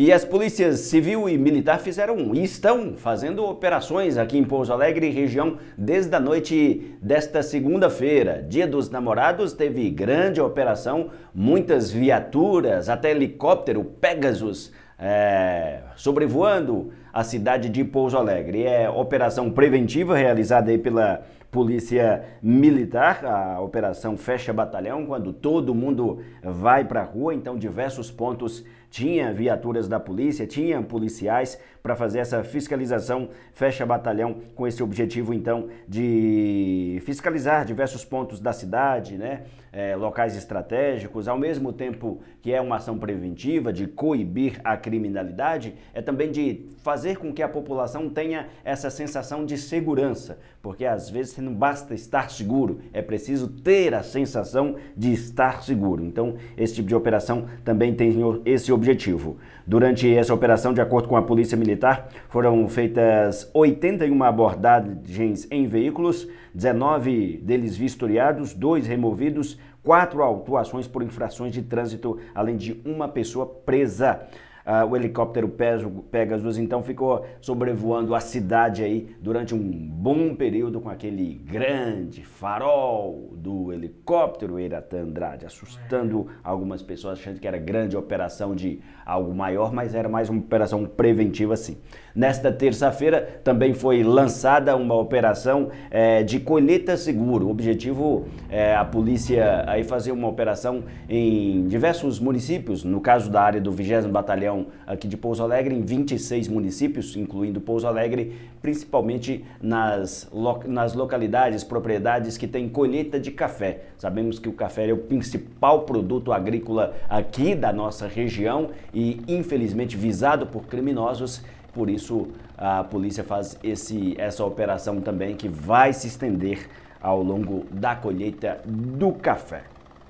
E as polícias civil e militar fizeram e estão fazendo operações aqui em Pouso Alegre região desde a noite desta segunda-feira. Dia dos Namorados teve grande operação, muitas viaturas, até helicóptero Pegasus é, sobrevoando a cidade de Pouso Alegre. É operação preventiva realizada aí pela polícia militar, a operação fecha batalhão, quando todo mundo vai para a rua, então diversos pontos tinha viaturas da polícia, tinha policiais para fazer essa fiscalização, fecha batalhão com esse objetivo então de fiscalizar diversos pontos da cidade, né? É, locais estratégicos, ao mesmo tempo que é uma ação preventiva de coibir a criminalidade, é também de fazer com que a população tenha essa sensação de segurança, porque às vezes você não basta estar seguro, é preciso ter a sensação de estar seguro. Então, esse tipo de operação também tem esse objetivo. Durante essa operação, de acordo com a Polícia Militar, foram feitas 81 abordagens em veículos, 19 deles vistoriados, dois removidos, quatro autuações por infrações de trânsito, além de uma pessoa presa. Uh, o helicóptero Pegasus então ficou sobrevoando a cidade aí durante um bom período com aquele grande farol do helicóptero Eiratã Andrade, assustando algumas pessoas achando que era grande operação de algo maior, mas era mais uma operação preventiva assim. Nesta terça-feira também foi lançada uma operação é, de colheita seguro. O objetivo é a polícia aí fazer uma operação em diversos municípios, no caso da área do 20 Batalhão região aqui de Pouso Alegre, em 26 municípios, incluindo Pouso Alegre, principalmente nas, lo nas localidades, propriedades que têm colheita de café. Sabemos que o café é o principal produto agrícola aqui da nossa região e, infelizmente, visado por criminosos. Por isso, a polícia faz esse, essa operação também que vai se estender ao longo da colheita do café.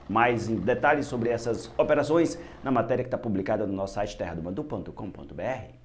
Mais detalhes sobre essas operações na matéria que está publicada no nosso site terradumadu.com.br.